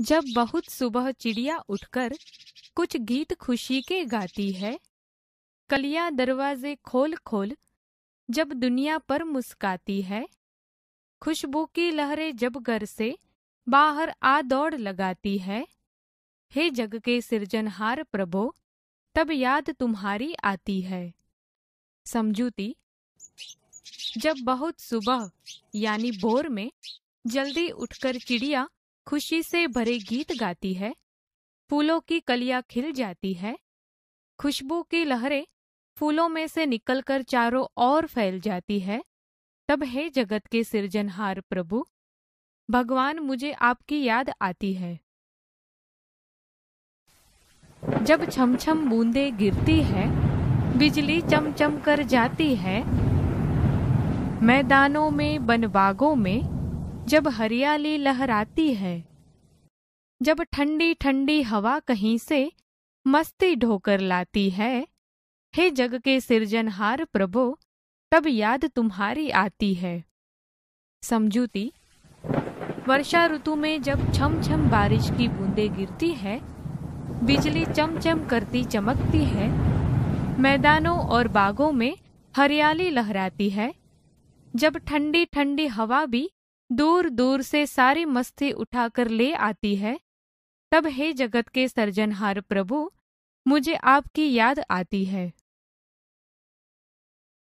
जब बहुत सुबह चिड़िया उठकर कुछ गीत खुशी के गाती है कलिया दरवाजे खोल खोल जब दुनिया पर मुस्काती है खुशबू की लहरें जब घर से बाहर आ दौड़ लगाती है हे जग के सृजनहार प्रभो तब याद तुम्हारी आती है समझूती जब बहुत सुबह यानी भोर में जल्दी उठकर चिड़िया खुशी से भरे गीत गाती है फूलों की कलियां खिल जाती है खुशबू की लहरें फूलों में से निकलकर चारों ओर फैल जाती है तब हे जगत के सृजनहार प्रभु भगवान मुझे आपकी याद आती है जब छम छम बूंदे गिरती है बिजली चमचम कर जाती है मैदानों में बन बागों में जब हरियाली लहराती है जब ठंडी ठंडी हवा कहीं से मस्ती ढोकर लाती है हे जग के सृजनहार प्रभो तब याद तुम्हारी आती है समझूती वर्षा ऋतु में जब छम छम बारिश की बूंदे गिरती है बिजली चम चम करती चमकती है मैदानों और बागों में हरियाली लहराती है जब ठंडी ठंडी हवा भी दूर दूर से सारी मस्ती उठाकर ले आती है तब हे जगत के सर्जनहार प्रभु मुझे आपकी याद आती है